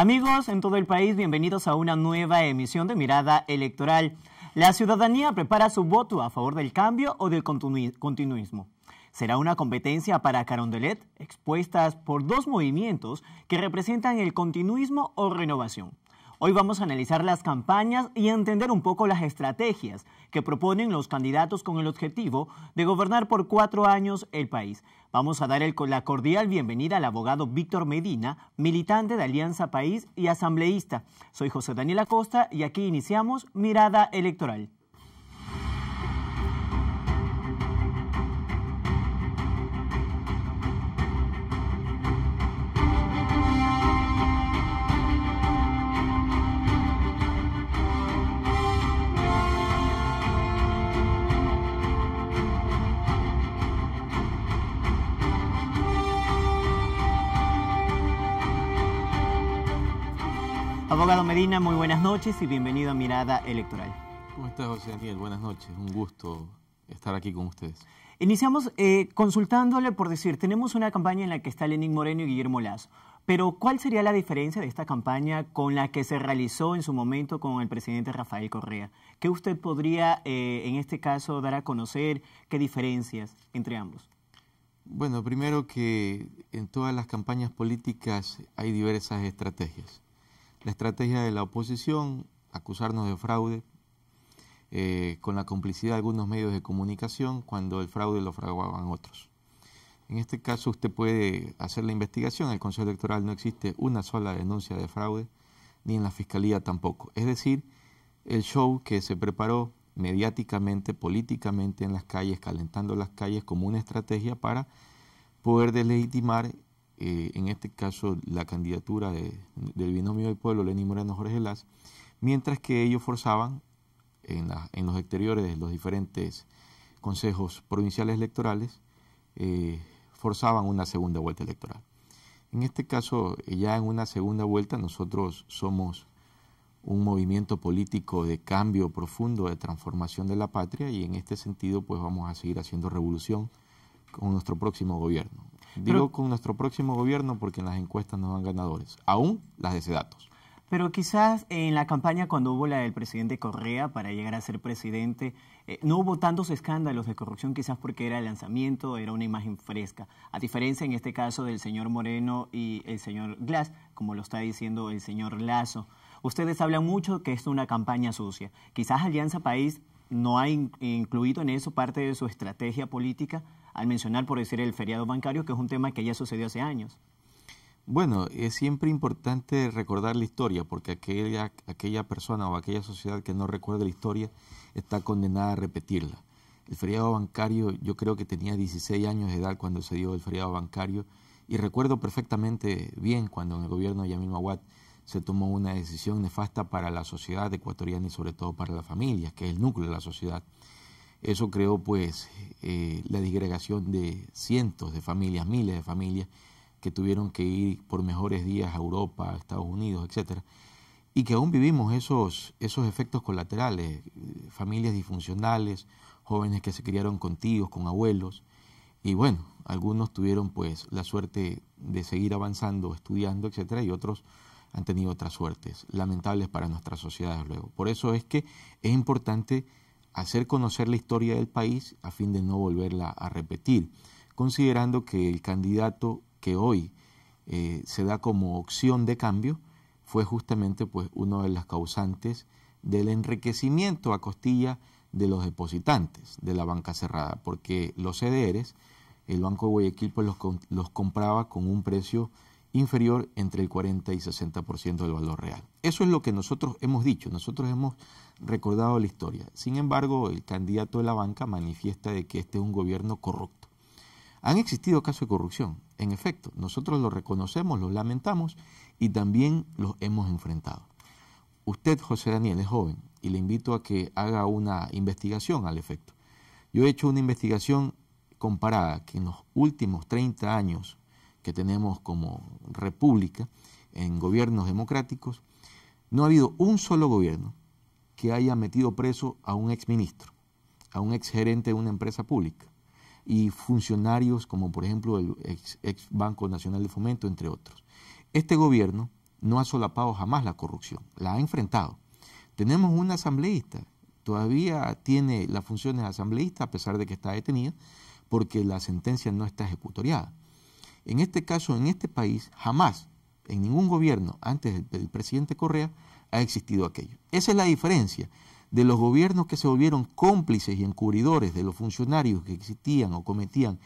Amigos en todo el país, bienvenidos a una nueva emisión de Mirada Electoral. La ciudadanía prepara su voto a favor del cambio o del continuismo. Será una competencia para Carondelet, expuestas por dos movimientos que representan el continuismo o renovación. Hoy vamos a analizar las campañas y entender un poco las estrategias que proponen los candidatos con el objetivo de gobernar por cuatro años el país. Vamos a dar la cordial bienvenida al abogado Víctor Medina, militante de Alianza País y asambleísta. Soy José Daniel Acosta y aquí iniciamos Mirada Electoral. Abogado Medina, muy buenas noches y bienvenido a Mirada Electoral. ¿Cómo estás, José Daniel? Buenas noches, un gusto estar aquí con ustedes. Iniciamos eh, consultándole por decir, tenemos una campaña en la que está Lenín Moreno y Guillermo Lazo, pero ¿cuál sería la diferencia de esta campaña con la que se realizó en su momento con el presidente Rafael Correa? ¿Qué usted podría, eh, en este caso, dar a conocer? ¿Qué diferencias entre ambos? Bueno, primero que en todas las campañas políticas hay diversas estrategias la estrategia de la oposición, acusarnos de fraude, eh, con la complicidad de algunos medios de comunicación, cuando el fraude lo fraguaban otros. En este caso usted puede hacer la investigación, el Consejo Electoral no existe una sola denuncia de fraude, ni en la Fiscalía tampoco. Es decir, el show que se preparó mediáticamente, políticamente en las calles, calentando las calles como una estrategia para poder deslegitimar eh, en este caso la candidatura del binomio del pueblo, Lenín Moreno Jorge Las, mientras que ellos forzaban en, los exteriores los diferentes consejos provinciales electorales, eh, forzaban una segunda vuelta electoral. En este caso, eh, ya en una segunda vuelta, nosotros somos un movimiento político de cambio profundo, de transformación de la patria, y en este sentido, pues vamos a seguir haciendo revolución con nuestro próximo gobierno. Digo con nuestro próximo gobierno porque en las encuestas no van ganadores, aún las de datos. Pero quizás en la campaña cuando hubo la del presidente Correa para llegar a ser presidente, eh, no hubo tantos escándalos de corrupción, quizás porque era el lanzamiento, era una imagen fresca. A diferencia en este caso del señor Moreno y el señor Glass, como lo está diciendo el señor Lazo. Ustedes hablan mucho que es una campaña sucia. Quizás Alianza País no ha incluido en eso parte de su estrategia política al mencionar, por decir, el feriado bancario, que es un tema que ya sucedió hace años. Bueno, es siempre importante recordar la historia, porque aquella, persona o aquella sociedad que no recuerda la historia está condenada a repetirla. El feriado bancario, yo creo que tenía 16 años de edad cuando se dio el feriado bancario, y recuerdo perfectamente bien cuando en el gobierno de Yamil Mawat se tomó una decisión nefasta para la sociedad ecuatoriana y sobre todo para las familias, que es el núcleo de la sociedad. Eso creó pues eh, la disgregación de cientos de familias, miles de familias que tuvieron que ir por mejores días a Europa, a Estados Unidos, etc. y que aún vivimos esos, esos efectos colaterales, eh, familias disfuncionales, jóvenes que se criaron con tíos, con abuelos, y bueno, algunos tuvieron pues la suerte de seguir avanzando, estudiando, etcétera, y otros han tenido otras suertes, lamentables para nuestras sociedades luego. Por eso es que es importante hacer conocer la historia del país a fin de no volverla a repetir, considerando que el candidato que hoy eh, se da como opción de cambio fue justamente pues, uno de las causantes del enriquecimiento a costilla de los depositantes de la banca cerrada, porque los CDRs, e el Banco de Guayaquil pues, los, los compraba con un precio inferior entre el 40 y 60% del valor real. Eso es lo que nosotros hemos dicho, nosotros hemos recordado la historia. Sin embargo, el candidato de la banca manifiesta de que este es un gobierno corrupto. Han existido casos de corrupción, en efecto, nosotros lo reconocemos, los lamentamos y también los hemos enfrentado. Usted, José Daniel, es joven y le invito a que haga una investigación al efecto. Yo he hecho una investigación comparada que en los últimos 30 años que tenemos como república, en gobiernos democráticos, no ha habido un solo gobierno que haya metido preso a un exministro, a un exgerente de una empresa pública y funcionarios como por ejemplo el ex, Banco Nacional de Fomento, entre otros. Este gobierno no ha solapado jamás la corrupción, la ha enfrentado. Tenemos un asambleísta, todavía tiene las funciones de asambleísta a pesar de que está detenida, porque la sentencia no está ejecutoriada. En este caso, en este país, jamás, en ningún gobierno antes del, presidente Correa, ha existido aquello. Esa es la diferencia de los gobiernos que se volvieron cómplices y encubridores de los funcionarios que existían o cometían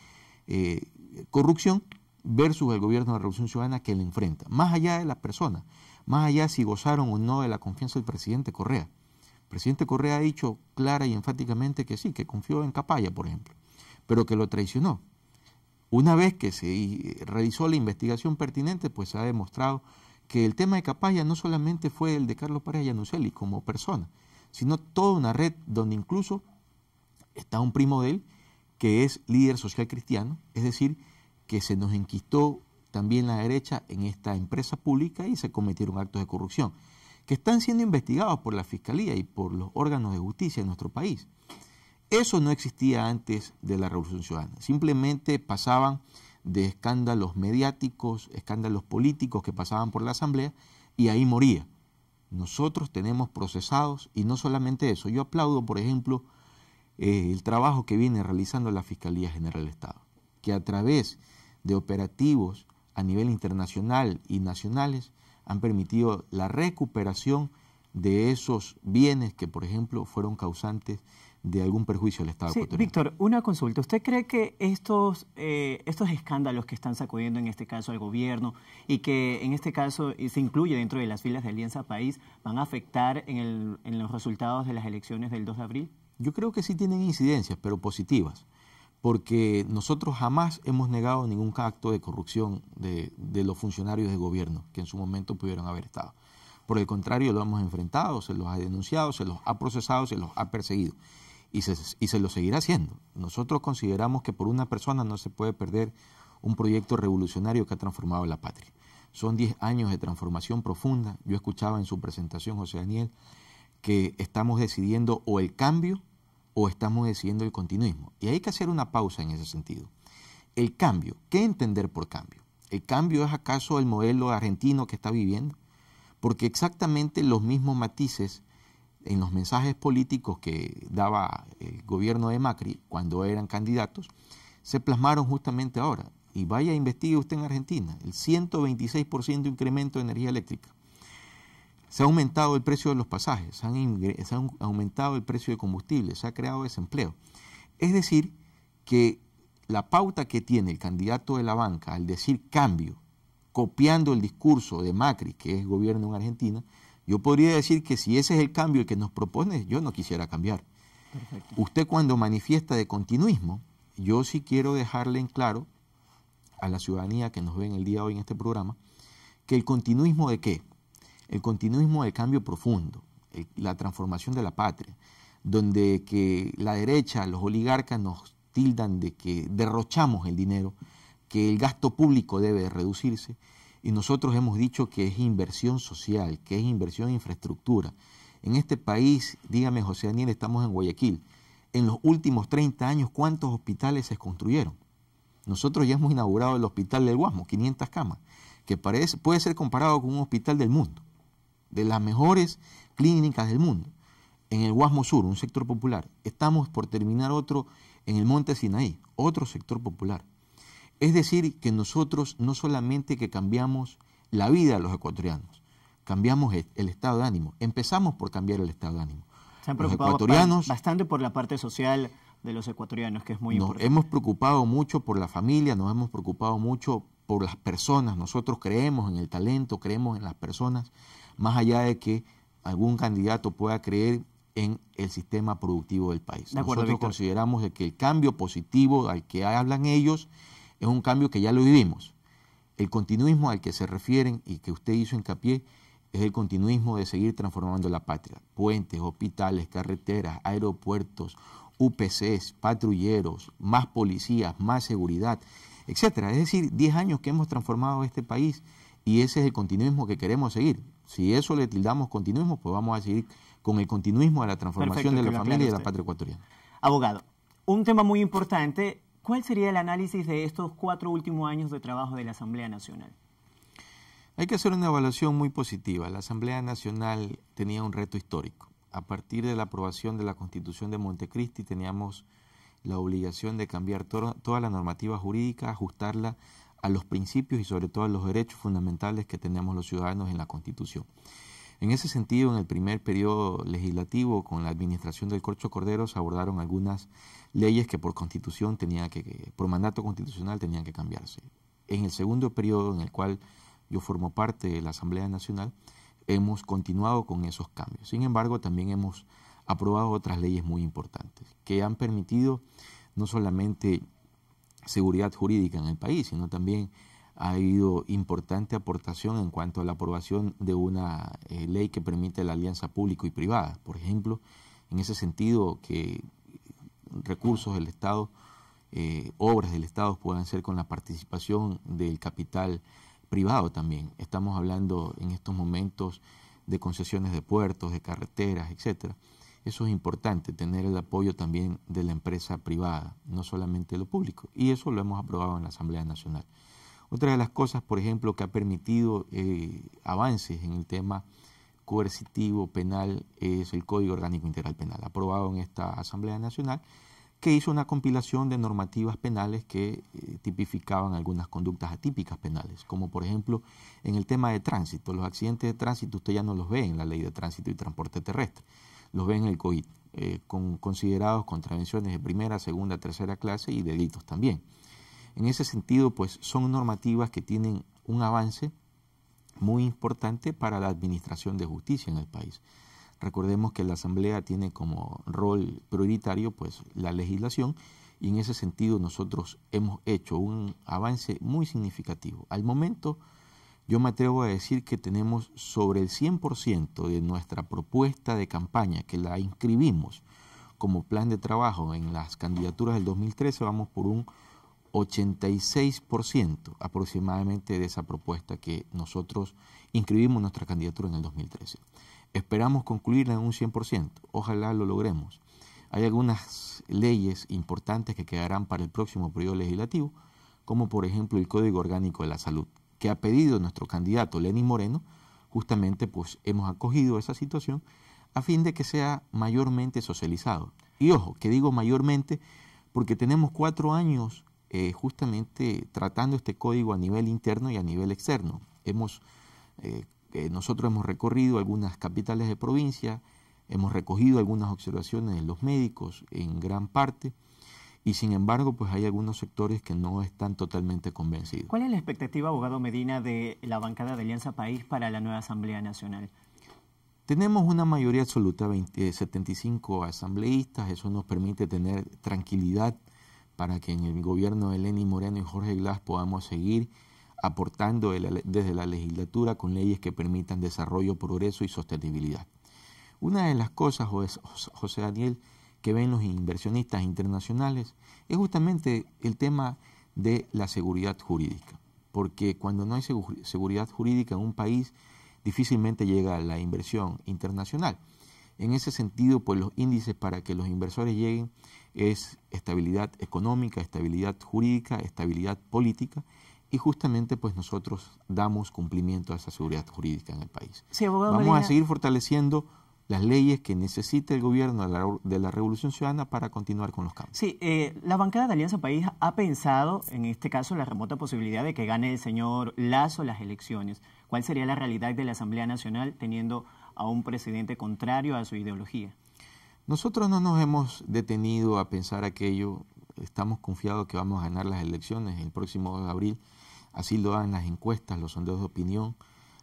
eh, corrupción versus el gobierno de la Revolución Ciudadana que le enfrenta, más allá de las personas, más allá si gozaron o no de la confianza del presidente Correa. El presidente Correa ha dicho clara y enfáticamente que sí, que confió en Capaya, por ejemplo, pero que lo traicionó. Una vez que se realizó la investigación pertinente, pues se ha demostrado que el tema de Capaya no solamente fue el de Carlos Pérez Yanuseli como persona, sino toda una red donde incluso está un primo de él que es líder social cristiano, es decir, que se nos enquistó también la derecha en esta empresa pública y se cometieron actos de corrupción, que están siendo investigados por la Fiscalía y por los órganos de justicia de nuestro país. Eso no existía antes de la Revolución Ciudadana. Simplemente pasaban de escándalos mediáticos, escándalos políticos que pasaban por la Asamblea y ahí moría. Nosotros tenemos procesados y no solamente eso. Yo aplaudo, por ejemplo, eh, el trabajo que viene realizando la Fiscalía General del Estado, que a través de operativos a nivel internacional y nacionales han permitido la recuperación de esos bienes que, por ejemplo, fueron causantes de algún perjuicio al Estado sí, Víctor, una consulta. ¿Usted cree que eh, estos, escándalos que están sacudiendo en este caso al gobierno y que en este caso eh, se incluye dentro de las filas de Alianza País van a afectar en, los resultados de las elecciones del 2 de abril? Yo creo que sí tienen incidencias, pero positivas, porque nosotros jamás hemos negado ningún acto de corrupción de, de los funcionarios de gobierno que en su momento pudieron haber estado. Por el contrario, lo hemos enfrentado, se los ha denunciado, se los ha procesado, se los ha perseguido y se, lo seguirá haciendo. Nosotros consideramos que por una persona no se puede perder un proyecto revolucionario que ha transformado la patria. Son 10 años de transformación profunda. Yo escuchaba en su presentación, José Daniel, que estamos decidiendo o el cambio o estamos decidiendo el continuismo. Y hay que hacer una pausa en ese sentido. El cambio, ¿qué entender por cambio? ¿El cambio es acaso el modelo argentino que está viviendo? Porque exactamente los mismos matices en los mensajes políticos que daba el gobierno de Macri cuando eran candidatos, se plasmaron justamente ahora. Y vaya, a investigue usted en Argentina, el 126% de incremento de energía eléctrica. Se ha aumentado el precio de los pasajes, se, han ha aumentado el precio de combustible, se ha creado desempleo. Es decir, que la pauta que tiene el candidato de la banca al decir cambio, copiando el discurso de Macri, que es gobierno en Argentina, yo podría decir que si ese es el cambio que nos propone, yo no quisiera cambiar. Usted cuando manifiesta de continuismo, yo sí quiero dejarle en claro a la ciudadanía que nos ve en el día de hoy en este programa, que el continuismo de qué? El continuismo de cambio profundo, la transformación de la patria, donde que la derecha, los oligarcas nos tildan de que derrochamos el dinero, que el gasto público debe reducirse, y nosotros hemos dicho que es inversión social, que es inversión en infraestructura. En este país, dígame José Daniel, estamos en Guayaquil. En los últimos 30 años, ¿cuántos hospitales se construyeron? Nosotros ya hemos inaugurado el hospital del Guasmo, 500 camas, que parece, puede ser comparado con un hospital del mundo, de las mejores clínicas del mundo. En el Guasmo Sur, un sector popular. Estamos por terminar otro en el Monte Sinaí, otro sector popular. Es decir, que nosotros no solamente que cambiamos la vida de los ecuatorianos, cambiamos el estado de ánimo. Empezamos por cambiar el estado de ánimo. Se han preocupado bastante por la parte social de los ecuatorianos, que es muy importante. Hemos preocupado mucho por la familia, nos hemos preocupado mucho por las personas. Nosotros creemos en el talento, creemos en las personas, más allá de que algún candidato pueda creer en el sistema productivo del país. Nosotros consideramos que el cambio positivo al que hablan ellos es un cambio que ya lo vivimos. El continuismo al que se refieren y que usted hizo hincapié es el continuismo de seguir transformando la patria. Puentes, hospitales, carreteras, aeropuertos, UPCs, patrulleros, más policías, más seguridad, etcétera. Es decir, 10 años que hemos transformado este país y ese es el continuismo que queremos seguir. Si eso le tildamos continuismo, pues vamos a seguir con el continuismo de la transformación de la familia y de la patria ecuatoriana. Abogado, un tema muy importante ¿Cuál sería el análisis de estos cuatro últimos años de trabajo de la Asamblea Nacional? Hay que hacer una evaluación muy positiva. La Asamblea Nacional tenía un reto histórico. A partir de la aprobación de la Constitución de Montecristi teníamos la obligación de cambiar toda la normativa jurídica, ajustarla a los principios y sobre todo a los derechos fundamentales que tenemos los ciudadanos en la Constitución. En ese sentido, en el primer periodo legislativo con la administración del Corcho Cordero se abordaron algunas leyes que por constitución tenían que, por mandato constitucional tenían que cambiarse. En el segundo periodo en el cual yo formo parte de la Asamblea Nacional, hemos continuado con esos cambios. Sin embargo, también hemos aprobado otras leyes muy importantes que han permitido no solamente seguridad jurídica en el país, sino también ha habido importante aportación en cuanto a la aprobación de una eh, ley que permite la alianza público y privada. Por ejemplo, en ese sentido que recursos del Estado, eh, obras del Estado puedan ser con la participación del capital privado también. Estamos hablando en estos momentos de concesiones de puertos, de carreteras, etcétera. Eso es importante, tener el apoyo también de la empresa privada, no solamente de lo público. Y eso lo hemos aprobado en la Asamblea Nacional. Otra de las cosas, por ejemplo, que ha permitido eh, avances en el tema coercitivo penal es el Código Orgánico Integral Penal, aprobado en esta Asamblea Nacional, que hizo una compilación de normativas penales que eh, tipificaban algunas conductas atípicas penales, como por ejemplo en el tema de tránsito. Los accidentes de tránsito usted ya no los ve en la ley de tránsito y transporte terrestre, los ve en el COIT, eh, considerados contravenciones de primera, segunda, tercera clase y delitos también. En ese sentido, pues son normativas que tienen un avance muy importante para la administración de justicia en el país. Recordemos que la Asamblea tiene como rol prioritario pues la legislación y en ese sentido nosotros hemos hecho un avance muy significativo. Al momento yo me atrevo a decir que tenemos sobre el 100% de nuestra propuesta de campaña que la inscribimos como plan de trabajo en las candidaturas del 2013, vamos por un 86% aproximadamente de esa propuesta que nosotros inscribimos nuestra candidatura en el 2013. Esperamos concluirla en un 100%, ojalá lo logremos. Hay algunas leyes importantes que quedarán para el próximo periodo legislativo, como por ejemplo el Código Orgánico de la Salud, que ha pedido nuestro candidato Lenín Moreno, justamente pues hemos acogido esa situación a fin de que sea mayormente socializado. Y ojo, que digo mayormente porque tenemos cuatro años eh, justamente tratando este código a nivel interno y a nivel externo. Hemos, eh, eh, nosotros hemos recorrido algunas capitales de provincia, hemos recogido algunas observaciones de los médicos en gran parte, y sin embargo, pues hay algunos sectores que no están totalmente convencidos. ¿Cuál es la expectativa, abogado Medina, de la bancada de Alianza País para la nueva Asamblea Nacional? Tenemos una mayoría absoluta, 20, 75 asambleístas, eso nos permite tener tranquilidad para que en el gobierno de Lenín Moreno y Jorge Glass podamos seguir aportando desde la legislatura con leyes que permitan desarrollo, progreso y sostenibilidad. Una de las cosas, José Daniel, que ven los inversionistas internacionales es justamente el tema de la seguridad jurídica, porque cuando no hay seguridad jurídica en un país, difícilmente llega la inversión internacional. En ese sentido, pues los índices para que los inversores lleguen es estabilidad económica, estabilidad jurídica, estabilidad política y justamente pues nosotros damos cumplimiento a esa seguridad jurídica en el país. Vamos a seguir fortaleciendo las leyes que necesita el gobierno de la, la Revolución Ciudadana para continuar con los cambios. Sí, eh, la bancada de Alianza País ha pensado, en este caso, la remota posibilidad de que gane el señor Lazo las elecciones. ¿Cuál sería la realidad de la Asamblea Nacional teniendo a un presidente contrario a su ideología? Nosotros no nos hemos detenido a pensar aquello, estamos confiados que vamos a ganar las elecciones el próximo de abril, así lo dan las encuestas, los sondeos de opinión,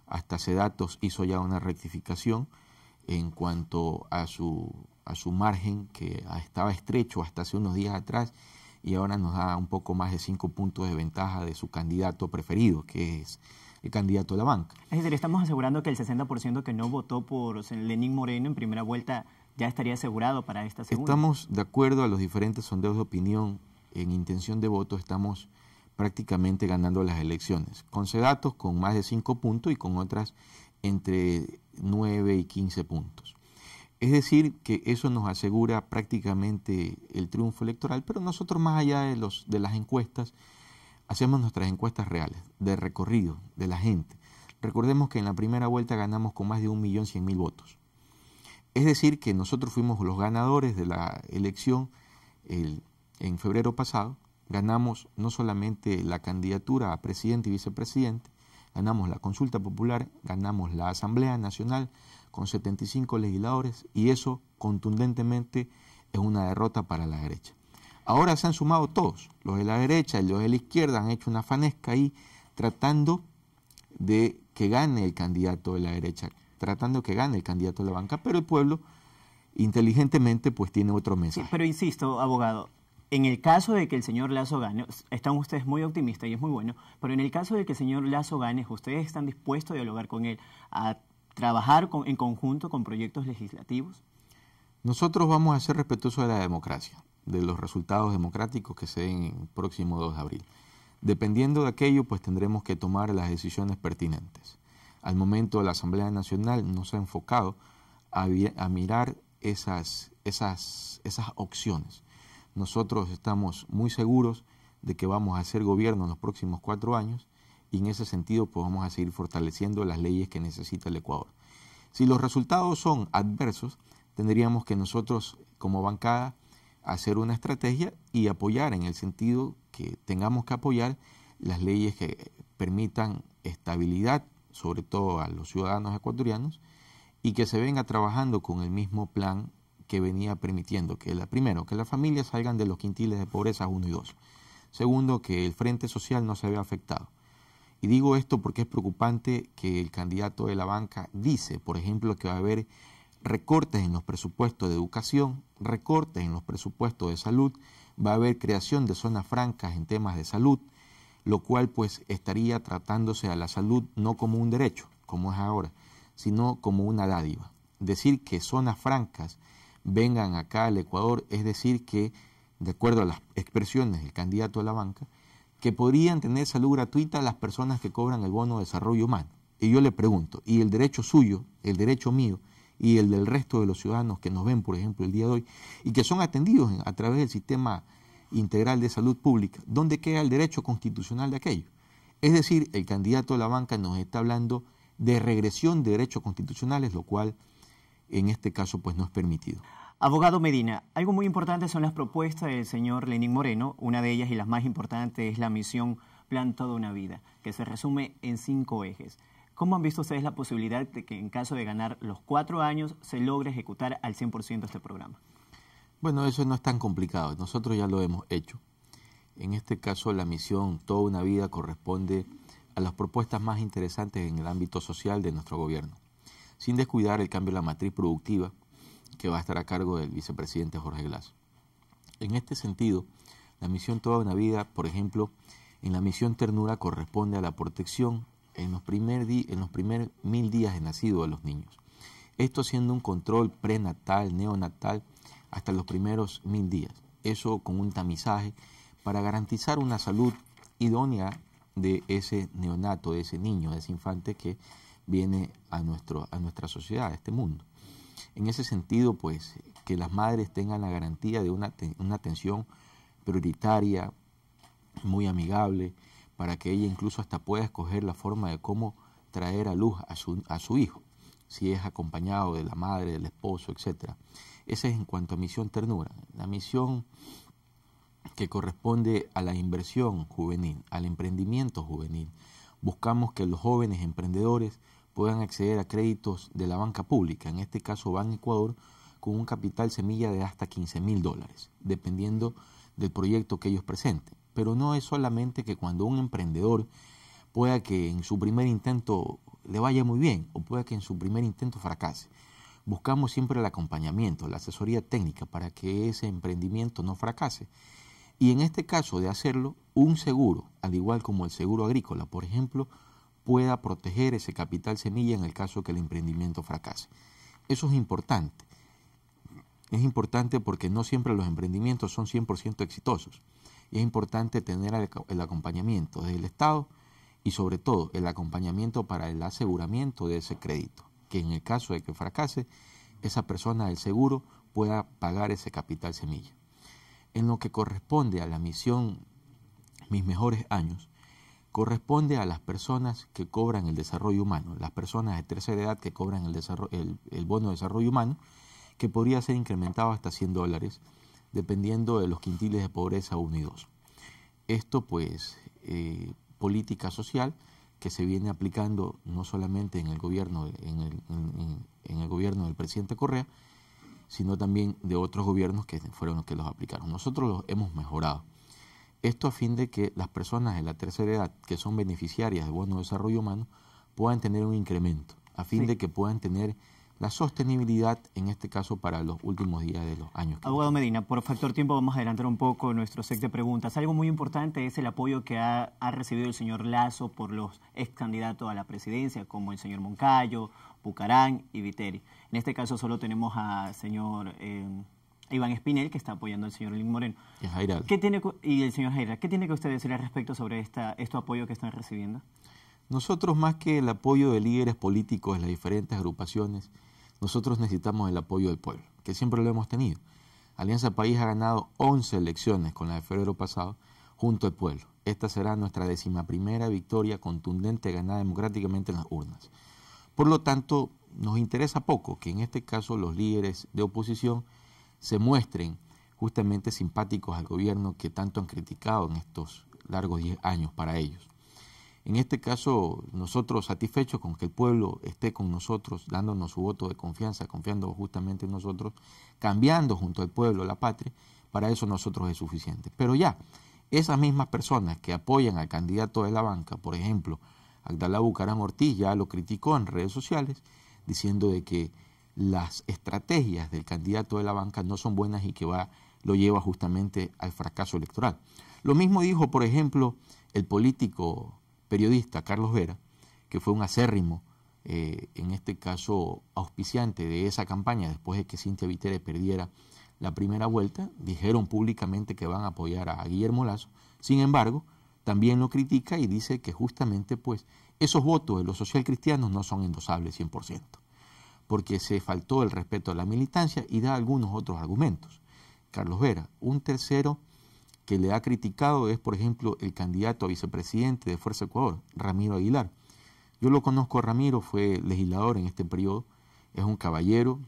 hasta hace datos hizo ya una rectificación en cuanto a su, a su margen que estaba estrecho hasta hace unos días atrás y ahora nos da un poco más de 5 puntos de ventaja de su candidato preferido, que es el candidato de la banca. Es decir, estamos asegurando que el 60% que no votó por Lenín Moreno en primera vuelta ya estaría asegurado para esta segunda. Estamos de acuerdo a los diferentes sondeos de opinión en intención de voto, estamos prácticamente ganando las elecciones, con Sedatos con más de 5 puntos y con otras entre 9 y 15 puntos. Es decir, que eso nos asegura prácticamente el triunfo electoral, pero nosotros más allá de, los, de las encuestas, hacemos nuestras encuestas reales, de recorrido, de la gente. Recordemos que en la primera vuelta ganamos con más de 1.100.000 votos. Es decir, que nosotros fuimos los ganadores de la elección en febrero pasado, ganamos no solamente la candidatura a presidente y vicepresidente, ganamos la consulta popular, ganamos la Asamblea Nacional con 75 legisladores y eso contundentemente es una derrota para la derecha. Ahora se han sumado todos, los de la derecha y los de la izquierda han hecho una fanesca ahí tratando de que gane el candidato de la derecha tratando que gane el candidato a la banca, pero el pueblo inteligentemente pues tiene otro mensaje. pero insisto, abogado, en el caso de que el señor Lazo gane, están ustedes muy optimistas y es muy bueno, pero en el caso de que el señor Lazo gane, ustedes están dispuestos a dialogar con él, a trabajar en conjunto con proyectos legislativos. Nosotros vamos a ser respetuosos de la democracia, de los resultados democráticos que se den el próximo 2 de abril. Dependiendo de aquello, pues tendremos que tomar las decisiones pertinentes al momento la Asamblea Nacional nos ha enfocado a, mirar esas, opciones. Nosotros estamos muy seguros de que vamos a hacer gobierno en los próximos cuatro años y en ese sentido pues, vamos a seguir fortaleciendo las leyes que necesita el Ecuador. Si los resultados son adversos, tendríamos que nosotros como bancada hacer una estrategia y apoyar en el sentido que tengamos que apoyar las leyes que permitan estabilidad sobre todo a los ciudadanos ecuatorianos, y que se venga trabajando con el mismo plan que venía permitiendo que, la, primero, que las familias salgan de los quintiles de pobreza 1 y 2. Segundo, que el Frente Social no se vea afectado. Y digo esto porque es preocupante que el candidato de la banca dice, por ejemplo, que va a haber recortes en los presupuestos de educación, recortes en los presupuestos de salud, va a haber creación de zonas francas en temas de salud, lo cual pues estaría tratándose a la salud no como un derecho, como es ahora, sino como una dádiva. Decir que zonas francas vengan acá al Ecuador es decir que, de acuerdo a las expresiones del candidato a la banca, que podrían tener salud gratuita las personas que cobran el bono de desarrollo humano. Y yo le pregunto, ¿y el derecho suyo, el derecho mío y el del resto de los ciudadanos que nos ven, por ejemplo, el día de hoy, y que son atendidos a través del sistema Integral de Salud Pública, ¿dónde queda el derecho constitucional de aquello? Es decir, el candidato a la banca nos está hablando de regresión de derechos constitucionales, lo cual en este caso pues no es permitido. Abogado Medina, algo muy importante son las propuestas del señor Lenín Moreno, una de ellas y las más importantes es la misión Plan Toda una Vida, que se resume en cinco ejes. ¿Cómo han visto ustedes la posibilidad de que en caso de ganar los cuatro años se logre ejecutar al 100% este programa? Bueno, eso no es tan complicado, nosotros ya lo hemos hecho. En este caso, la misión Toda una vida corresponde a las propuestas más interesantes en el ámbito social de nuestro gobierno, sin descuidar el cambio de la matriz productiva que va a estar a cargo del vicepresidente Jorge Glass. En este sentido, la misión Toda una vida, por ejemplo, en la misión Ternura corresponde a la protección en los primeros mil días de nacido de los niños. Esto siendo un control prenatal, neonatal hasta los primeros mil días. Eso con un tamizaje para garantizar una salud idónea de ese neonato, de ese niño, de ese infante que viene a, a nuestra sociedad, a este mundo. En ese sentido, pues, que las madres tengan la garantía de una, atención prioritaria, muy amigable, para que ella incluso hasta pueda escoger la forma de cómo traer a luz a su, a su hijo, si es acompañado de la madre, del esposo, etcétera esa es en cuanto a misión ternura. La misión que corresponde a la inversión juvenil, al emprendimiento juvenil. Buscamos que los jóvenes emprendedores puedan acceder a créditos de la banca pública, en este caso Ban Ecuador, con un capital semilla de hasta 15 mil dólares, dependiendo del proyecto que ellos presenten. Pero no es solamente que cuando un emprendedor pueda que en su primer intento le vaya muy bien o pueda que en su primer intento fracase buscamos siempre el acompañamiento, la asesoría técnica para que ese emprendimiento no fracase. Y en este caso de hacerlo, un seguro, al igual como el seguro agrícola, por ejemplo, pueda proteger ese capital semilla en el caso que el emprendimiento fracase. Eso es importante. Es importante porque no siempre los emprendimientos son 100% exitosos. Y es importante tener el, acompañamiento del Estado y sobre todo el acompañamiento para el aseguramiento de ese crédito que en el caso de que fracase, esa persona del seguro pueda pagar ese capital semilla. En lo que corresponde a la misión Mis mejores años, corresponde a las personas que cobran el desarrollo humano, las personas de tercera edad que cobran el, bono de desarrollo humano, que podría ser incrementado hasta 100 dólares, dependiendo de los quintiles de pobreza 1 y 2. Esto pues, eh, política social, que se viene aplicando no solamente en el gobierno, en el, en, el gobierno del presidente Correa, sino también de otros gobiernos que fueron los que los aplicaron. Nosotros los hemos mejorado. Esto a fin de que las personas de la tercera edad que son beneficiarias de bono desarrollo humano puedan tener un incremento, a fin de que puedan tener la sostenibilidad, en este caso para los últimos días de los años. Abogado Medina, por factor tiempo vamos a adelantar un poco nuestro set de preguntas. Algo muy importante es el apoyo que ha, recibido el señor Lazo por los ex candidatos a la presidencia, como el señor Moncayo, Bucarán y Viteri. En este caso solo tenemos al señor eh, Iván Espinel, que está apoyando al señor Lin Moreno. Y, ¿Qué y el señor Jaira, ¿qué tiene que usted decir al respecto sobre esta, este apoyo que están recibiendo? Nosotros, más que el apoyo de líderes políticos de las diferentes agrupaciones, nosotros necesitamos el apoyo del pueblo, que siempre lo hemos tenido. Alianza País ha ganado 11 elecciones con la de febrero pasado junto al pueblo. Esta será nuestra primera victoria contundente ganada democráticamente en las urnas. Por lo tanto, nos interesa poco que en este caso los líderes de oposición se muestren justamente simpáticos al gobierno que tanto han criticado en estos largos 10 años para ellos. En este caso, nosotros satisfechos con que el pueblo esté con nosotros, dándonos su voto de confianza, confiando justamente en nosotros, cambiando junto al pueblo la patria, para eso nosotros es suficiente. Pero ya, esas mismas personas que apoyan al candidato de la banca, por ejemplo, Agdalá Bucarán Ortiz ya lo criticó en redes sociales, diciendo de que las estrategias del candidato de la banca no son buenas y que va, lo lleva justamente al fracaso electoral. Lo mismo dijo, por ejemplo, el político periodista Carlos Vera, que fue un acérrimo, eh, en este caso auspiciante de esa campaña, después de que Cintia Vitere perdiera la primera vuelta, dijeron públicamente que van a apoyar a Guillermo Lazo, sin embargo, también lo critica y dice que justamente pues esos votos de los socialcristianos no son endosables 100%, porque se faltó el respeto a la militancia y da algunos otros argumentos. Carlos Vera, un tercero que le ha criticado es, por ejemplo, el candidato a vicepresidente de Fuerza Ecuador, Ramiro Aguilar. Yo lo conozco Ramiro, fue legislador en este periodo, es un caballero,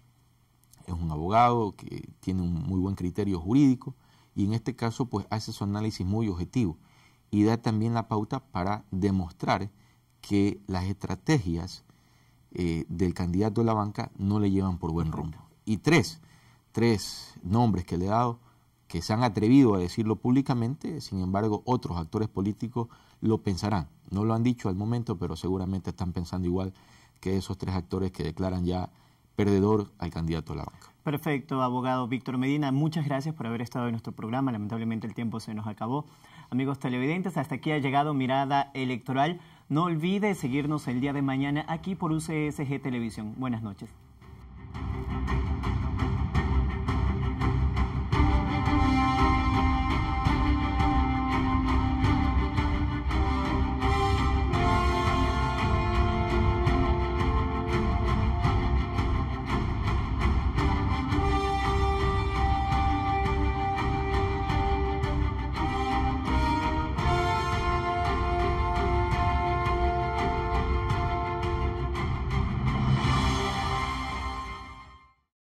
es un abogado que tiene un muy buen criterio jurídico y en este caso pues hace su análisis muy objetivo y da también la pauta para demostrar que las estrategias eh, del candidato a la banca no le llevan por buen rumbo. Y tres, tres nombres que le he dado que se han atrevido a decirlo públicamente, sin embargo otros actores políticos lo pensarán. No lo han dicho al momento, pero seguramente están pensando igual que esos tres actores que declaran ya perdedor al candidato a la banca. Perfecto, abogado Víctor Medina, muchas gracias por haber estado en nuestro programa. Lamentablemente el tiempo se nos acabó. Amigos televidentes, hasta aquí ha llegado Mirada Electoral. No olvide seguirnos el día de mañana aquí por UCSG Televisión. Buenas noches.